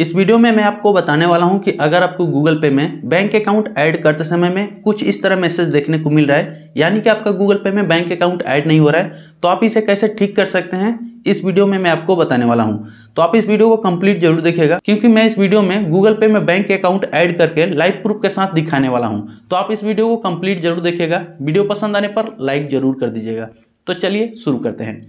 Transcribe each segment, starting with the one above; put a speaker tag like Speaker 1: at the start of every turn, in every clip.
Speaker 1: इस वीडियो में मैं आपको बताने वाला हूं कि अगर आपको गूगल पे में बैंक अकाउंट ऐड करते समय में कुछ इस तरह मैसेज देखने को मिल रहा है यानी कि आपका गूगल पे में बैंक अकाउंट ऐड नहीं हो रहा है तो आप इसे कैसे ठीक कर सकते हैं इस वीडियो में मैं आपको बताने वाला हूं तो आप इस वीडियो को कंप्लीट जरूर देखेगा क्योंकि मैं इस वीडियो में गूगल पे में बैंक अकाउंट ऐड करके लाइव प्रूफ के साथ दिखाने वाला हूँ तो आप इस वीडियो को कंप्लीट जरूर देखिएगा वीडियो पसंद आने पर लाइक जरूर कर दीजिएगा तो चलिए शुरू करते हैं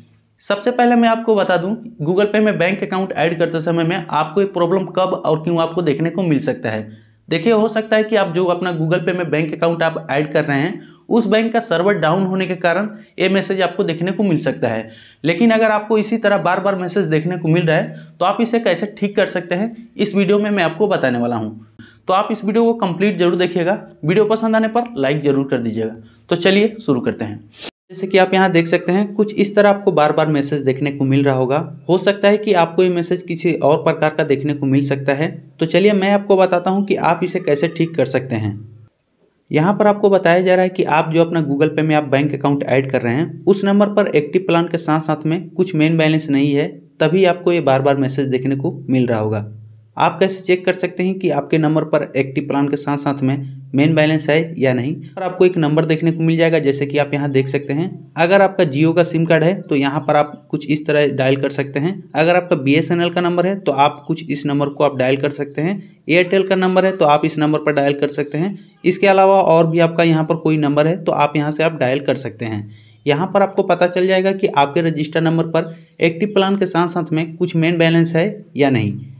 Speaker 1: सबसे पहले मैं आपको बता दूं गूगल पे में बैंक अकाउंट ऐड करते समय में आपको ये प्रॉब्लम कब और क्यों आपको देखने को मिल सकता है देखिए हो सकता है कि आप जो अपना गूगल पे में बैंक अकाउंट आप ऐड कर रहे हैं उस बैंक का सर्वर डाउन होने के कारण ये मैसेज आपको देखने को मिल सकता है लेकिन अगर आपको इसी तरह बार बार मैसेज देखने को मिल रहा है तो आप इसे कैसे ठीक कर सकते हैं इस वीडियो में मैं आपको बताने वाला हूँ तो आप इस वीडियो को कम्प्लीट जरूर देखिएगा वीडियो पसंद आने पर लाइक जरूर कर दीजिएगा तो चलिए शुरू करते हैं जैसे कि आप यहाँ देख सकते हैं कुछ इस तरह आपको बार बार मैसेज देखने को मिल रहा होगा हो सकता है कि आपको ये मैसेज किसी और प्रकार का देखने को मिल सकता है तो चलिए मैं आपको बताता हूँ कि आप इसे कैसे ठीक कर सकते हैं यहाँ पर आपको बताया जा रहा है कि आप जो अपना गूगल पे में आप बैंक अकाउंट ऐड कर रहे हैं उस नंबर पर एक्टिव प्लान के साथ साथ में कुछ मेन बैलेंस नहीं है तभी आपको ये बार बार मैसेज देखने को मिल रहा होगा आप कैसे चेक कर सकते हैं कि आपके नंबर पर एक्टिव प्लान के साथ साथ में मेन बैलेंस है या नहीं और आपको एक नंबर देखने को मिल जाएगा जैसे कि आप यहाँ देख सकते हैं अगर आपका जियो का सिम कार्ड है तो यहाँ पर आप कुछ इस तरह डायल कर सकते हैं अगर आपका बी का नंबर है तो आप कुछ इस नंबर को आप डायल कर सकते हैं एयरटेल का नंबर है तो आप इस नंबर पर डायल कर सकते हैं इसके अलावा और भी आपका यहाँ पर कोई नंबर है तो आप यहाँ से आप डायल कर सकते हैं यहाँ पर आपको पता चल जाएगा कि आपके रजिस्टर नंबर पर एक्टिव प्लान के साथ साथ में कुछ मेन बैलेंस है या नहीं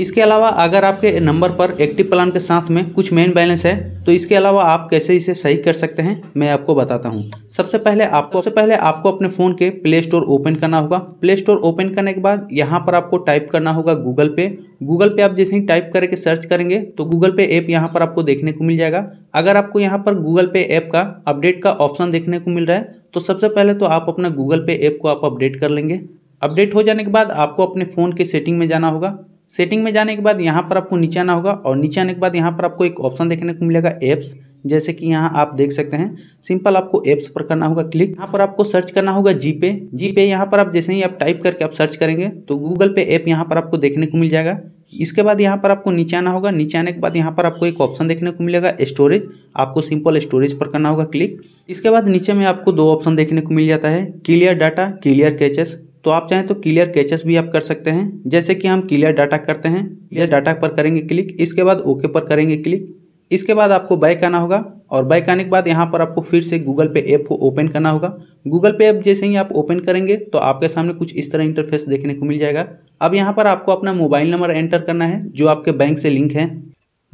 Speaker 1: इसके अलावा अगर आपके नंबर पर एक्टिव प्लान के साथ में कुछ मेन बैलेंस है तो इसके अलावा आप कैसे इसे सही कर सकते हैं मैं आपको बताता हूँ सबसे पहले आपको सबसे पहले आपको अपने फ़ोन के प्ले स्टोर ओपन करना होगा प्ले स्टोर ओपन करने के बाद यहाँ पर आपको टाइप करना होगा गूगल पे गूगल पे आप जैसे ही टाइप करके सर्च करेंगे तो गूगल पे ऐप यहाँ पर आपको देखने को मिल जाएगा अगर आपको यहाँ पर गूगल पे ऐप का अपडेट का ऑप्शन देखने को मिल रहा है तो सबसे पहले तो आप अपना गूगल पे ऐप को आप अपडेट कर लेंगे अपडेट हो जाने के बाद आपको अपने फ़ोन के सेटिंग में जाना होगा सेटिंग में जाने के बाद यहाँ पर आपको नीचे आना होगा और नीचे आने के बाद यहाँ पर आपको एक ऑप्शन देखने को मिलेगा एप्स जैसे कि यहाँ आप देख सकते हैं सिंपल आपको एप्स पर करना होगा क्लिक यहाँ पर आपको सर्च करना होगा जीपे जीपे यहाँ पर आप जैसे ही आप टाइप करके आप सर्च करेंगे तो गूगल पे ऐप यहाँ पर आपको देखने को मिल जाएगा इसके बाद यहाँ पर आपको नीचे आना होगा नीचे आने के बाद यहाँ पर आपको एक ऑप्शन देखने को मिलेगा स्टोरेज आपको सिंपल स्टोरेज पर करना होगा क्लिक इसके बाद नीचे में आपको दो ऑप्शन देखने को मिल जाता है क्लियर डाटा क्लियर कैचेस तो आप चाहें तो क्लियर कैचेस भी आप कर सकते हैं जैसे कि हम क्लियर डाटा करते हैं क्लियर डाटा पर करेंगे क्लिक इसके बाद ओके पर करेंगे क्लिक इसके बाद आपको बाइक आना होगा और बाइक आने के बाद यहाँ पर आपको फिर से गूगल पे ऐप को ओपन करना होगा गूगल पे ऐप जैसे ही आप ओपन करेंगे तो आपके सामने कुछ इस तरह इंटरफेस देखने को मिल जाएगा अब यहाँ पर आपको अपना मोबाइल नंबर एंटर करना है जो आपके बैंक से लिंक है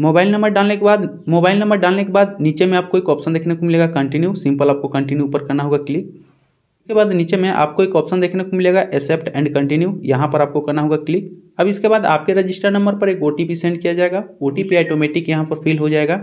Speaker 1: मोबाइल नंबर डालने के बाद मोबाइल नंबर डालने के बाद नीचे में आपको एक ऑप्शन देखने को मिलेगा कंटिन्यू सिंपल आपको कंटिन्यू ऊपर करना होगा क्लिक उसके बाद नीचे में आपको एक ऑप्शन देखने को मिलेगा एक्सेप्ट एंड कंटिन्यू यहाँ पर आपको करना होगा क्लिक अब इसके बाद आपके रजिस्टर नंबर पर एक ओ सेंड किया जाएगा ओ ऑटोमेटिक यहाँ पर फिल हो जाएगा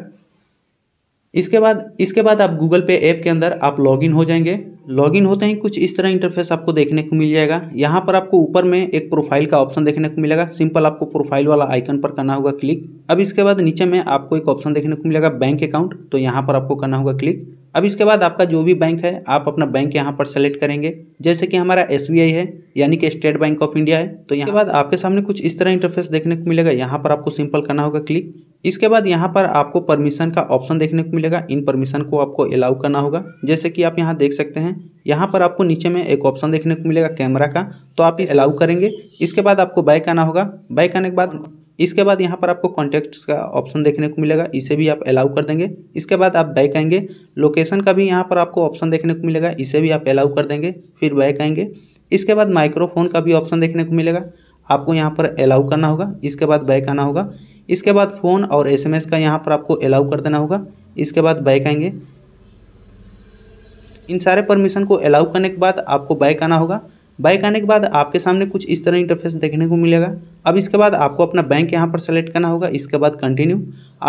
Speaker 1: इसके बाद इसके बाद आप गूगल पे ऐप के अंदर आप लॉगिन हो जाएंगे लॉगिन होते ही कुछ इस तरह इंटरफेस आपको देखने को मिल जाएगा यहाँ पर आपको ऊपर में एक प्रोफाइल का ऑप्शन देखने को मिलेगा सिंपल आपको प्रोफाइल वाला आइकन पर करना होगा क्लिक अब इसके बाद नीचे में आपको एक ऑप्शन देखने को मिलेगा बैंक अकाउंट तो यहाँ पर आपको करना होगा क्लिक अब इसके बाद आपका जो भी बैंक है आप अपना बैंक यहाँ पर सेलेक्ट करेंगे जैसे कि हमारा एस है यानी कि स्टेट बैंक ऑफ इंडिया है तो यहाँ बाद आपके सामने कुछ इस तरह इंटरफेस देखने को मिलेगा यहाँ पर आपको सिंपल करना होगा क्लिक इसके बाद यहाँ पर आपको परमिशन का ऑप्शन देखने को मिलेगा इन परमिशन को आपको अलाउ करना होगा जैसे कि आप यहाँ देख सकते हैं यहाँ पर आपको नीचे में एक ऑप्शन देखने को मिलेगा कैमरा का तो आप इस अलाउ करेंगे इसके बाद आपको बाइक आना होगा बाइक आने के बाद इसके बाद यहाँ पर आपको कॉन्टेक्ट का ऑप्शन देखने को मिलेगा इसे भी आप अलाउ कर देंगे इसके बाद आप बैक आएंगे लोकेशन का भी यहाँ पर आपको ऑप्शन देखने को मिलेगा इसे भी आप अलाउ कर देंगे फिर बैक आएंगे इसके बाद माइक्रोफोन का भी ऑप्शन देखने को मिलेगा आपको यहाँ पर अलाउ करना होगा इसके बाद बैक आना होगा इसके बाद फ़ोन और एसएमएस का यहाँ पर आपको अलाउ कर देना होगा इसके बाद बैक आएंगे इन सारे परमिशन को अलाउ करने के बाद आपको बैक आना होगा बाइक आने के बाद आपके सामने कुछ इस तरह इंटरफेस देखने को मिलेगा अब इसके बाद आपको अपना बैंक यहाँ पर सेलेक्ट करना होगा इसके बाद कंटिन्यू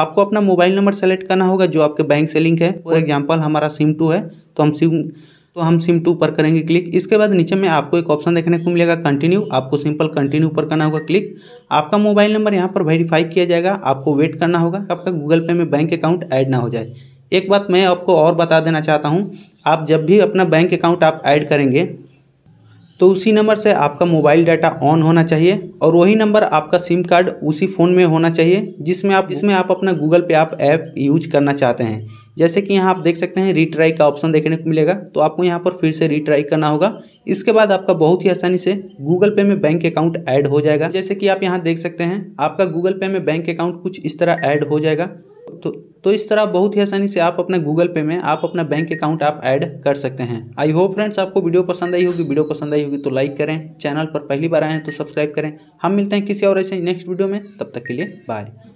Speaker 1: आपको अपना मोबाइल नंबर सेलेक्ट करना होगा जो आपके बैंक से लिंक है फॉर एग्जाम्पल हमारा सिम टू है तो हम सिम तो हम सिम टू पर करेंगे क्लिक इसके बाद नीचे में आपको एक ऑप्शन देखने को मिलेगा कंटिन्यू आपको सिंपल कंटिन्यू पर करना होगा क्लिक आपका मोबाइल नंबर यहाँ पर वेरीफाई किया जाएगा आपको वेट करना होगा आपका गूगल पे में बैंक अकाउंट ऐड ना हो जाए एक बात मैं आपको और बता देना चाहता हूँ आप जब भी अपना बैंक अकाउंट आप ऐड करेंगे तो उसी नंबर से आपका मोबाइल डाटा ऑन होना चाहिए और वही नंबर आपका सिम कार्ड उसी फ़ोन में होना चाहिए जिसमें आप जिसमें आप अपना गूगल पे आप ऐप यूज करना चाहते हैं जैसे कि यहाँ आप देख सकते हैं रीट्राई का ऑप्शन देखने को मिलेगा तो आपको यहाँ पर फिर से रीट्राई करना होगा इसके बाद आपका बहुत ही आसानी से गूगल पे में बैंक अकाउंट ऐड हो जाएगा जैसे कि आप यहाँ देख सकते हैं आपका गूगल पे में बैंक अकाउंट कुछ इस तरह ऐड हो जाएगा तो तो इस तरह बहुत ही आसानी से आप अपने गूगल पे में आप अपना बैंक अकाउंट आप ऐड कर सकते हैं आई होप फ्रेंड्स आपको वीडियो पसंद आई होगी वीडियो पसंद आई होगी तो लाइक करें चैनल पर पहली बार आए हैं तो सब्सक्राइब करें हम मिलते हैं किसी और ऐसे नेक्स्ट वीडियो में तब तक के लिए बाय